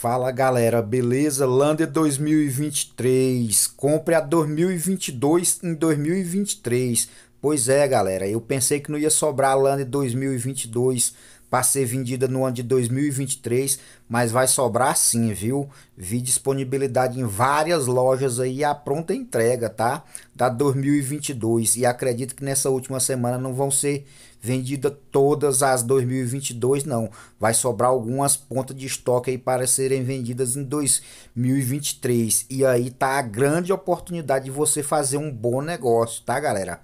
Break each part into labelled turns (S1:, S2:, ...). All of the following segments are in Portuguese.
S1: Fala galera, beleza? Lander 2023. Compre a 2022 em 2023. Pois é, galera, eu pensei que não ia sobrar Lander 2022, para ser vendida no ano de 2023, mas vai sobrar sim, viu? Vi disponibilidade em várias lojas aí a pronta entrega, tá? Da 2022 e acredito que nessa última semana não vão ser vendidas todas as 2022 não. Vai sobrar algumas pontas de estoque aí para serem vendidas em 2023. E aí tá a grande oportunidade de você fazer um bom negócio, tá, galera?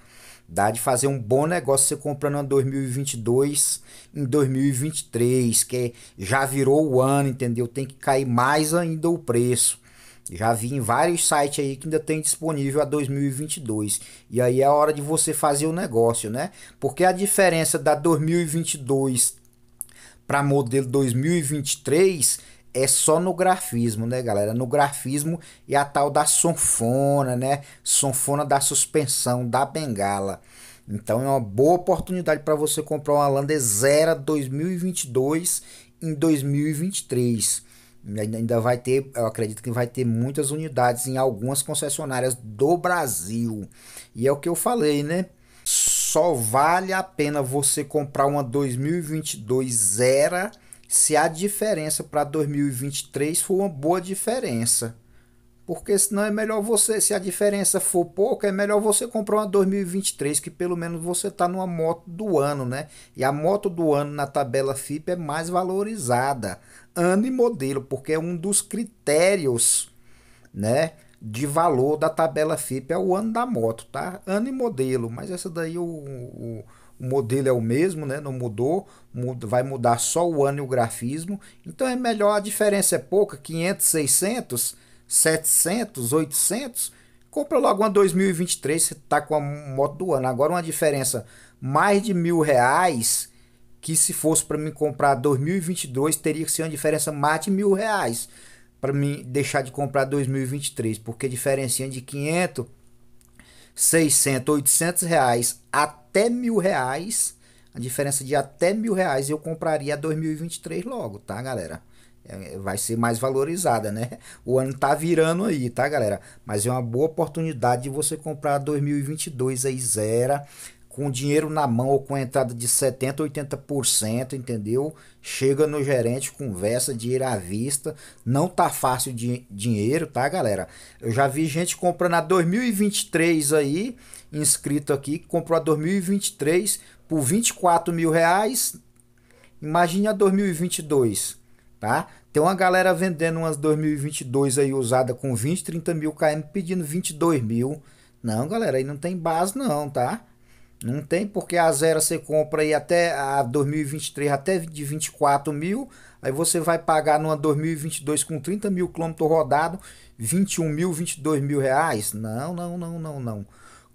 S1: Dá de fazer um bom negócio você comprando em 2022, em 2023, que já virou o ano, entendeu? Tem que cair mais ainda o preço. Já vi em vários sites aí que ainda tem disponível a 2022. E aí é a hora de você fazer o negócio, né? Porque a diferença da 2022 para modelo 2023 é só no grafismo, né, galera? No grafismo e a tal da sonfona, né? Sonfona da suspensão da bengala. Então é uma boa oportunidade para você comprar uma Lander Zera 2022 em 2023. Ainda vai ter, eu acredito que vai ter muitas unidades em algumas concessionárias do Brasil. E é o que eu falei, né? Só vale a pena você comprar uma 2022 Zera se a diferença para 2023 for uma boa diferença. Porque senão é melhor você, se a diferença for pouca, é melhor você comprar uma 2023, que pelo menos você está numa moto do ano, né? E a moto do ano na tabela FIP é mais valorizada, ano e modelo, porque é um dos critérios, né? De valor da tabela FIP é o ano da moto, tá? Ano e modelo, mas essa daí o, o o modelo é o mesmo, né? não mudou, muda, vai mudar só o ano e o grafismo, então é melhor, a diferença é pouca, 500, 600, 700, 800, compra logo uma 2023, você está com a moto do ano, agora uma diferença mais de mil reais, que se fosse para mim comprar 2022, teria que ser uma diferença mais de mil reais, para mim deixar de comprar 2023, porque diferencinha de 500, 600, 800 reais até até mil reais. A diferença de até mil reais eu compraria 2023 logo, tá, galera? É, vai ser mais valorizada, né? O ano tá virando aí, tá, galera? Mas é uma boa oportunidade de você comprar 2022 aí zero com dinheiro na mão ou com entrada de 70%, 80%, entendeu? Chega no gerente, conversa, dinheiro à vista. Não tá fácil de dinheiro, tá, galera? Eu já vi gente comprando a 2023 aí, inscrito aqui, que comprou a 2023 por 24 mil reais. Imagine a 2022, tá? Tem uma galera vendendo umas 2022 aí usada com 20, 30 mil KM pedindo 22 mil. Não, galera, aí não tem base não, tá? Não tem porque a zero você compra aí até a 2023 até de 24 mil, aí você vai pagar numa 2022 com 30 mil quilômetros rodado, 21 mil, 22 mil reais? Não, não, não, não, não.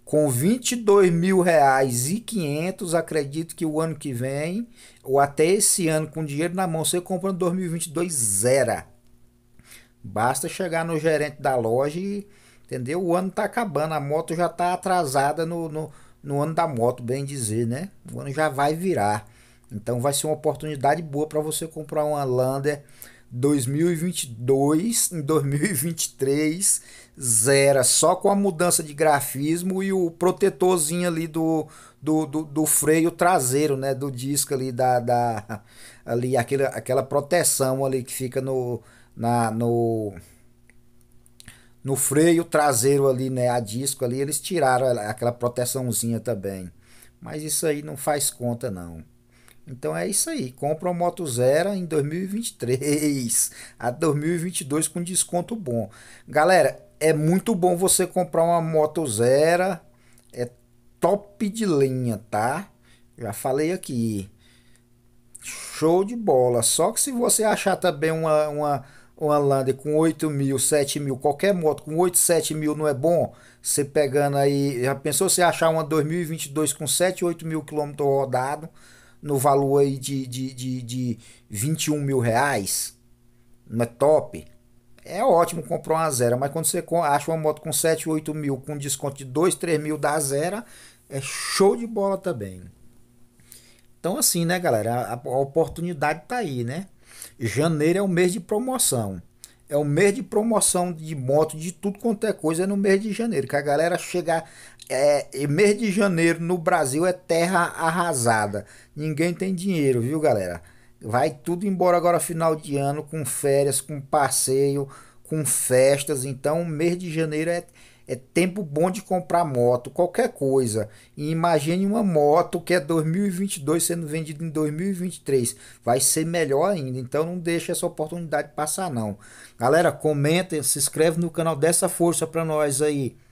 S1: Com 22 mil reais e 500, acredito que o ano que vem, ou até esse ano com dinheiro na mão, você compra em 2022 zero. Basta chegar no gerente da loja e, entendeu? O ano tá acabando, a moto já tá atrasada no, no no ano da moto, bem dizer, né? O ano já vai virar. Então vai ser uma oportunidade boa para você comprar uma Lander 2022 em 2023 zero, só com a mudança de grafismo e o protetorzinho ali do, do, do, do freio traseiro, né, do disco ali da, da ali aquela, aquela proteção ali que fica no na no no freio traseiro ali, né, a disco ali, eles tiraram aquela proteçãozinha também. Mas isso aí não faz conta não. Então é isso aí, compra uma moto zero em 2023 a 2022 com desconto bom. Galera, é muito bom você comprar uma moto zero, é top de linha, tá? Já falei aqui. Show de bola. Só que se você achar também uma, uma uma Lander com 8 mil, 7 mil, qualquer moto com 8, 7 mil não é bom? Você pegando aí, já pensou você achar uma 2022 com 7, 8 mil quilômetros rodado no valor aí de, de, de, de 21 mil reais? Não é top? É ótimo comprar uma zero, mas quando você acha uma moto com 7, 8 mil, com desconto de 2, 3 mil da zero, é show de bola também. Então assim, né, galera, a, a oportunidade tá aí, né? Janeiro é o mês de promoção. É o mês de promoção de moto, de tudo quanto é coisa, é no mês de janeiro. Que a galera chega. É, mês de janeiro no Brasil é terra arrasada. Ninguém tem dinheiro, viu, galera? Vai tudo embora agora final de ano, com férias, com passeio, com festas. Então, mês de janeiro é é tempo bom de comprar moto, qualquer coisa. E imagine uma moto que é 2022 sendo vendida em 2023. Vai ser melhor ainda, então não deixe essa oportunidade passar não. Galera, comenta, se inscreve no canal, dessa força para nós aí.